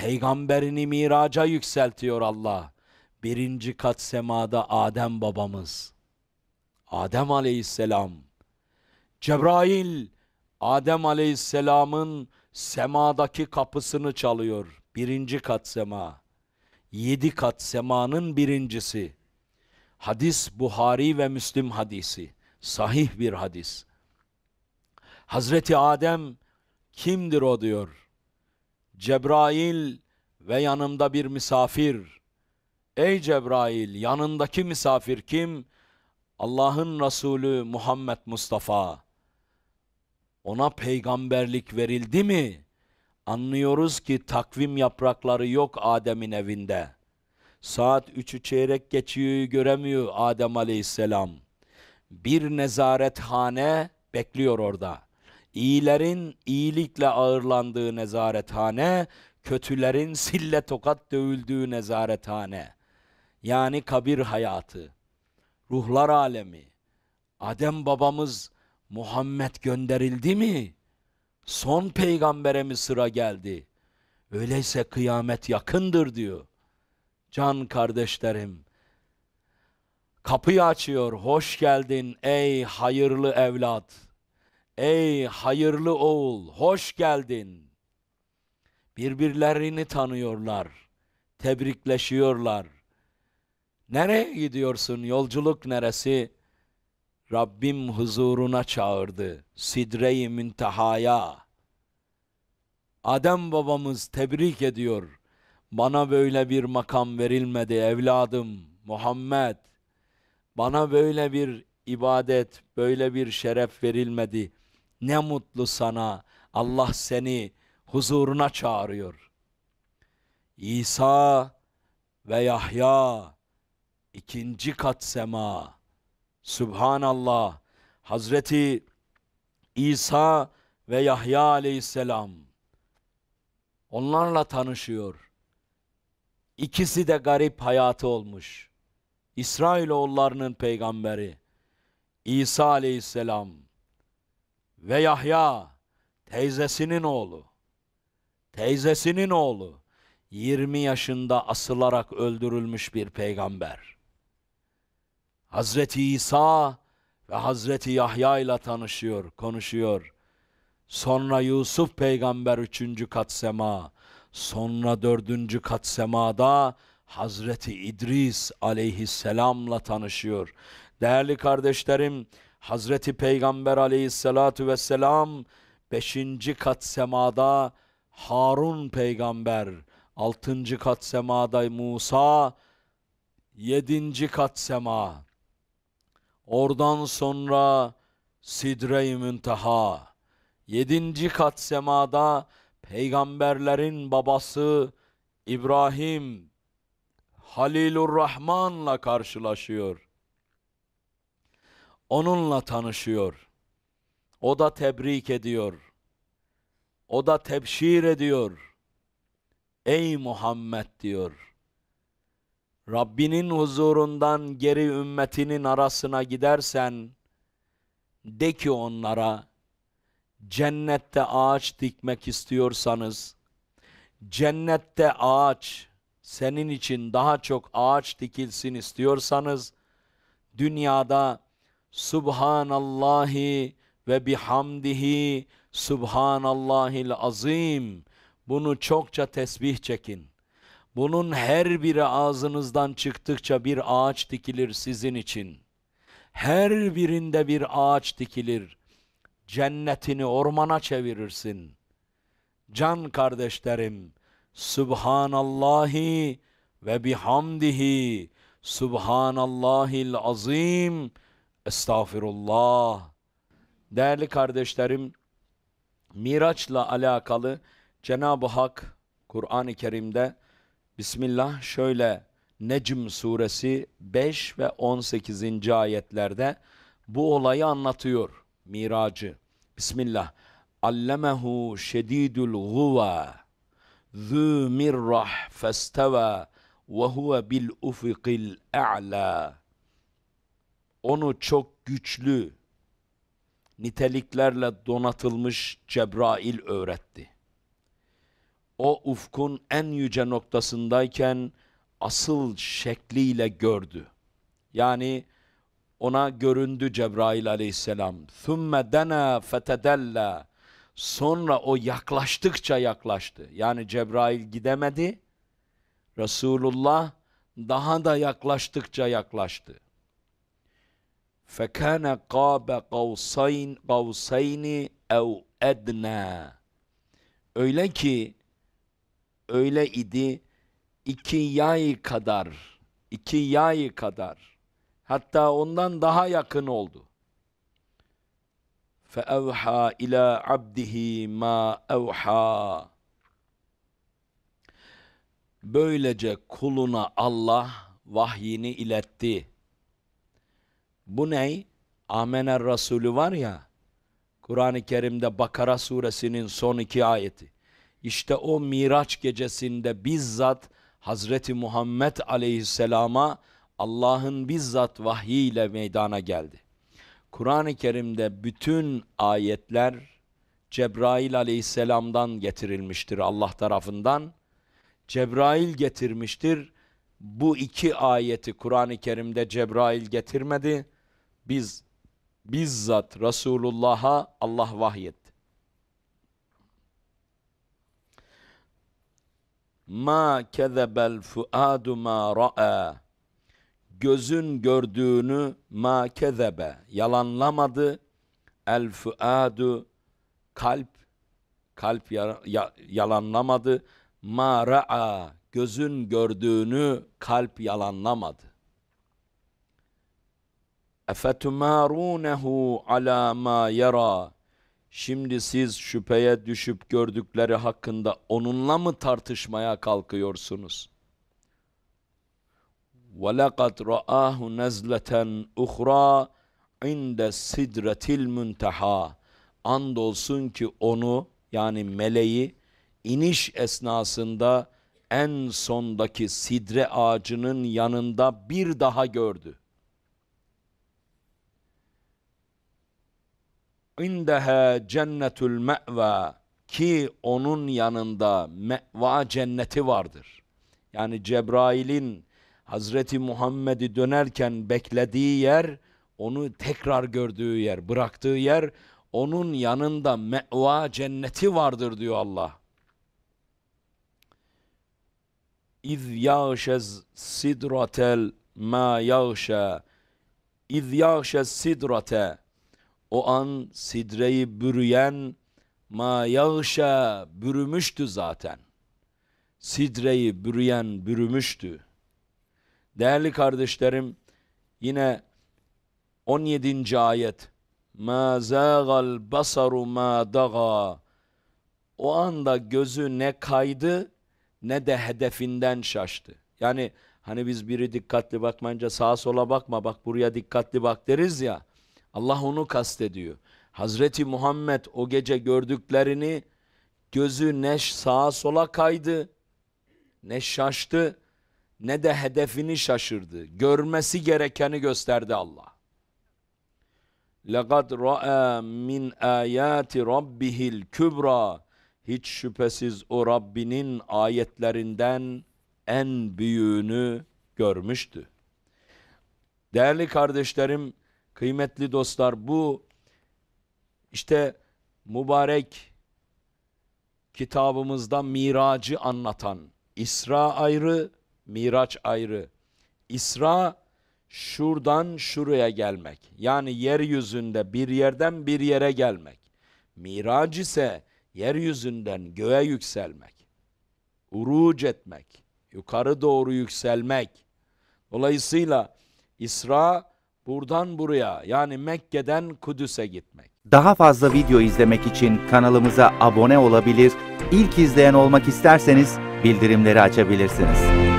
Peygamberini miraca yükseltiyor Allah. Birinci kat semada Adem babamız. Adem aleyhisselam. Cebrail Adem aleyhisselamın semadaki kapısını çalıyor. Birinci kat sema. Yedi kat semanın birincisi. Hadis Buhari ve Müslim hadisi. Sahih bir hadis. Hazreti Adem kimdir o diyor. Cebrail ve yanımda bir misafir. Ey Cebrail yanındaki misafir kim? Allah'ın Resulü Muhammed Mustafa. Ona peygamberlik verildi mi? Anlıyoruz ki takvim yaprakları yok Adem'in evinde. Saat üçü çeyrek geçiyor göremiyor Adem aleyhisselam. Bir nezarethane bekliyor orada. İyilerin iyilikle ağırlandığı nezarethane, kötülerin sille tokat dövüldüğü nezarethane. Yani kabir hayatı, ruhlar alemi. Adem babamız Muhammed gönderildi mi? Son peygambere mi sıra geldi? Öyleyse kıyamet yakındır diyor. Can kardeşlerim, kapıyı açıyor. Hoş geldin ey hayırlı evlat. Ey hayırlı oğul, hoş geldin. Birbirlerini tanıyorlar, tebrikleşiyorlar. Nereye gidiyorsun, yolculuk neresi? Rabbim huzuruna çağırdı, sidre-i müntehaya. Adem babamız tebrik ediyor. Bana böyle bir makam verilmedi evladım Muhammed. Bana böyle bir ibadet, böyle bir şeref verilmedi.'' Ne mutlu sana. Allah seni huzuruna çağırıyor. İsa ve Yahya ikinci kat sema. Subhanallah. Hazreti İsa ve Yahya aleyhisselam onlarla tanışıyor. İkisi de garip hayatı olmuş. İsrailoğullarının peygamberi İsa aleyhisselam ve Yahya teyzesinin oğlu teyzesinin oğlu 20 yaşında asılarak öldürülmüş bir peygamber. Hazreti İsa ve Hazreti Yahya ile tanışıyor, konuşuyor. Sonra Yusuf peygamber üçüncü kat sema, sonra dördüncü kat semada Hazreti İdris aleyhisselamla tanışıyor. Değerli kardeşlerim, Hazreti Peygamber aleyhissalatu vesselam beşinci kat semada Harun peygamber, altıncı kat semada Musa, yedinci kat sema. Oradan sonra Sidre-i Münteha, yedinci kat semada peygamberlerin babası İbrahim Halilur Rahman'la karşılaşıyor onunla tanışıyor. O da tebrik ediyor. O da tebşir ediyor. Ey Muhammed diyor. Rabbinin huzurundan geri ümmetinin arasına gidersen de ki onlara cennette ağaç dikmek istiyorsanız cennette ağaç senin için daha çok ağaç dikilsin istiyorsanız dünyada Subhanallahi ve bihamdihi Subhanallahil azim. Bunu çokça tesbih çekin. Bunun her biri ağzınızdan çıktıkça bir ağaç dikilir sizin için. Her birinde bir ağaç dikilir. Cennetini ormana çevirirsin. Can kardeşlerim, Subhanallahi ve bihamdihi Subhanallahil azim. Estağfirullah. Değerli kardeşlerim, Miraç'la alakalı Cenab-ı Hak Kur'an-ı Kerim'de Bismillah şöyle Necm suresi 5 ve 18. ayetlerde bu olayı anlatıyor. Miracı. Bismillah. Allemehu şedidul guva zü mirrah festeva ve huve bil ufikil e'la onu çok güçlü niteliklerle donatılmış Cebrail öğretti. O ufkun en yüce noktasındayken asıl şekliyle gördü. Yani ona göründü Cebrail aleyhisselam. ثُمَّ دَنَا فَتَدَلَّا Sonra o yaklaştıkça yaklaştı. Yani Cebrail gidemedi. Resulullah daha da yaklaştıkça yaklaştı. فَكَانَ قَابَ قَوْسَيْنِ قَوْسَيْنِ اَوْ اَدْنَا Öyle ki, öyle idi, iki yay kadar, iki yay kadar, hatta ondan daha yakın oldu. فَاَوْحَا ila عَبْدِهِ ma اَوْحَا Böylece kuluna Allah vahyini iletti. Bu ney? Amener Resulü var ya, Kur'an-ı Kerim'de Bakara suresinin son iki ayeti. İşte o Miraç gecesinde bizzat Hazreti Muhammed aleyhisselama Allah'ın bizzat vahyiyle meydana geldi. Kur'an-ı Kerim'de bütün ayetler Cebrail aleyhisselamdan getirilmiştir Allah tarafından. Cebrail getirmiştir. Bu iki ayeti Kur'an-ı Kerim'de Cebrail getirmedi biz bizzat Resulullah'a Allah vahyetti. Ma kezebel fuadu ma ra'a. Gözün gördüğünü ma kezebe yalanlamadı. El fuadu kalp kalp yalanlamadı. Ma ra'a gözün gördüğünü kalp yalanlamadı. Efetumârûnehu alâ mâ yara. Şimdi siz şüpheye düşüp gördükleri hakkında onunla mı tartışmaya kalkıyorsunuz? وَلَقَدْ رَآهُ نَزْلَةً اُخْرَى عِنْدَ سِدْرَةِ الْمُنْتَحَى Andolsun ki onu yani meleği iniş esnasında en sondaki sidre ağacının yanında bir daha gördü. indeha cennetül me'va ki onun yanında me'va cenneti vardır. Yani Cebrail'in Hazreti Muhammed'i dönerken beklediği yer, onu tekrar gördüğü yer, bıraktığı yer, onun yanında me'va cenneti vardır diyor Allah. İz yağşez sidratel ma yağşa İz yağşez sidrate o an sidreyi bürüyen ma yağşa bürümüştü zaten. Sidreyi bürüyen bürümüştü. Değerli kardeşlerim yine 17. ayet ma zâgal basaru ma daga o anda gözü ne kaydı ne de hedefinden şaştı. Yani hani biz biri dikkatli bakmayınca sağa sola bakma bak buraya dikkatli bak deriz ya. Allah onu kastediyor. Hazreti Muhammed o gece gördüklerini gözü ne sağa sola kaydı, ne şaştı, ne de hedefini şaşırdı. Görmesi gerekeni gösterdi Allah. لَقَدْ رَأَى مِنْ آيَاتِ رَبِّهِ الْكُبْرَى Hiç şüphesiz o Rabbinin ayetlerinden en büyüğünü görmüştü. Değerli kardeşlerim, Kıymetli dostlar bu işte mübarek kitabımızda miracı anlatan İsra ayrı, miraç ayrı. İsra şuradan şuraya gelmek. Yani yeryüzünde bir yerden bir yere gelmek. Mirac ise yeryüzünden göğe yükselmek. uruç etmek. Yukarı doğru yükselmek. Dolayısıyla İsra buradan buraya yani Mekke'den Kudüs'e gitmek. Daha fazla video izlemek için kanalımıza abone olabilir, ilk izleyen olmak isterseniz bildirimleri açabilirsiniz.